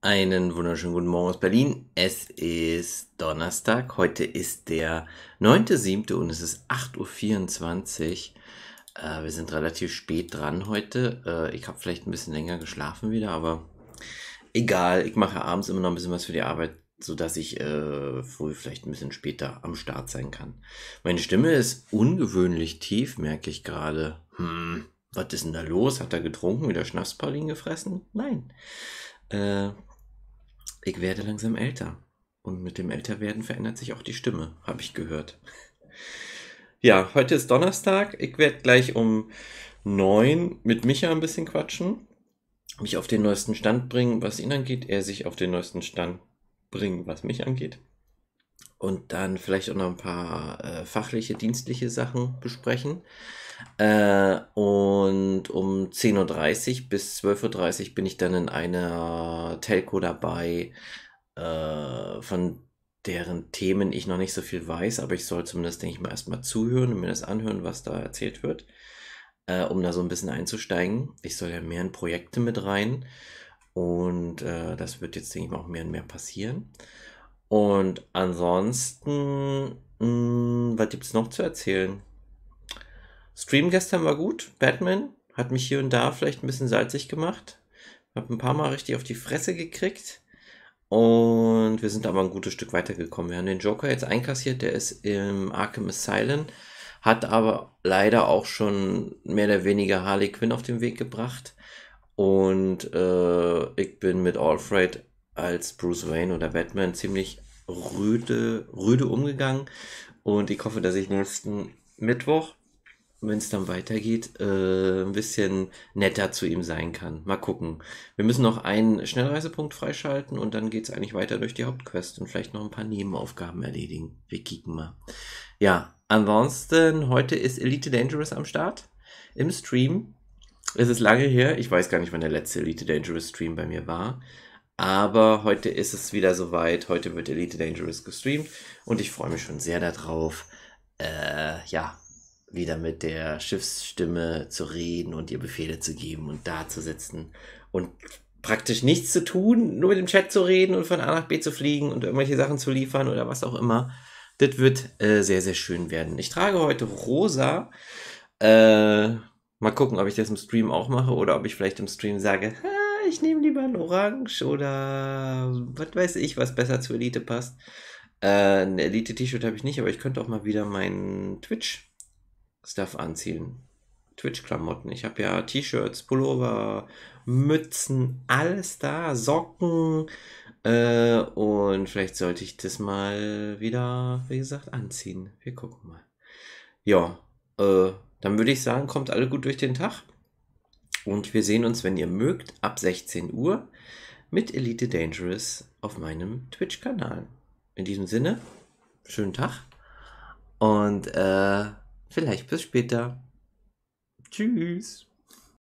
Einen wunderschönen guten Morgen aus Berlin. Es ist Donnerstag. Heute ist der 9.7. und es ist 8.24 Uhr. Äh, wir sind relativ spät dran heute. Äh, ich habe vielleicht ein bisschen länger geschlafen wieder, aber egal. Ich mache abends immer noch ein bisschen was für die Arbeit, sodass ich äh, früh vielleicht ein bisschen später am Start sein kann. Meine Stimme ist ungewöhnlich tief, merke ich gerade. Hm, was ist denn da los? Hat er getrunken, wieder Schnapspaulin gefressen? Nein. Äh, ich werde langsam älter. Und mit dem Älterwerden verändert sich auch die Stimme, habe ich gehört. Ja, heute ist Donnerstag. Ich werde gleich um neun mit Micha ein bisschen quatschen. Mich auf den neuesten Stand bringen, was ihn angeht. Er sich auf den neuesten Stand bringen, was mich angeht. Und dann vielleicht auch noch ein paar äh, fachliche, dienstliche Sachen besprechen. Äh, und um 10.30 Uhr bis 12.30 Uhr bin ich dann in einer Telco dabei, äh, von deren Themen ich noch nicht so viel weiß, aber ich soll zumindest, denke ich mal, erstmal zuhören und mir das anhören, was da erzählt wird, äh, um da so ein bisschen einzusteigen. Ich soll ja mehr in Projekte mit rein und äh, das wird jetzt, denke ich mal, auch mehr und mehr passieren. Und ansonsten, mh, hm, was gibt es noch zu erzählen? Stream gestern war gut. Batman hat mich hier und da vielleicht ein bisschen salzig gemacht. Hab ein paar Mal richtig auf die Fresse gekriegt. Und wir sind aber ein gutes Stück weitergekommen. Wir haben den Joker jetzt einkassiert, der ist im Arkham Asylum, hat aber leider auch schon mehr oder weniger Harley Quinn auf den Weg gebracht. Und äh, ich bin mit Alfred als Bruce Wayne oder Batman ziemlich rüde, rüde umgegangen. Und ich hoffe, dass ich nächsten Mittwoch wenn es dann weitergeht, äh, ein bisschen netter zu ihm sein kann. Mal gucken. Wir müssen noch einen Schnellreisepunkt freischalten und dann geht es eigentlich weiter durch die Hauptquest und vielleicht noch ein paar Nebenaufgaben erledigen. Wir kicken mal. Ja, ansonsten, heute ist Elite Dangerous am Start im Stream. Es ist lange her. Ich weiß gar nicht, wann der letzte Elite Dangerous Stream bei mir war. Aber heute ist es wieder soweit. Heute wird Elite Dangerous gestreamt und ich freue mich schon sehr darauf. Äh, ja, wieder mit der Schiffsstimme zu reden und ihr Befehle zu geben und da zu sitzen und praktisch nichts zu tun, nur mit dem Chat zu reden und von A nach B zu fliegen und irgendwelche Sachen zu liefern oder was auch immer. Das wird äh, sehr, sehr schön werden. Ich trage heute rosa. Äh, mal gucken, ob ich das im Stream auch mache oder ob ich vielleicht im Stream sage, ich nehme lieber ein Orange oder was weiß ich, was besser zur Elite passt. Äh, ein Elite-T-Shirt habe ich nicht, aber ich könnte auch mal wieder meinen Twitch Stuff anziehen. Twitch-Klamotten. Ich habe ja T-Shirts, Pullover, Mützen, alles da, Socken. Äh, und vielleicht sollte ich das mal wieder, wie gesagt, anziehen. Wir gucken mal. Ja, äh, dann würde ich sagen, kommt alle gut durch den Tag. Und wir sehen uns, wenn ihr mögt, ab 16 Uhr mit Elite Dangerous auf meinem Twitch-Kanal. In diesem Sinne, schönen Tag. Und äh, Vielleicht bis später. Tschüss.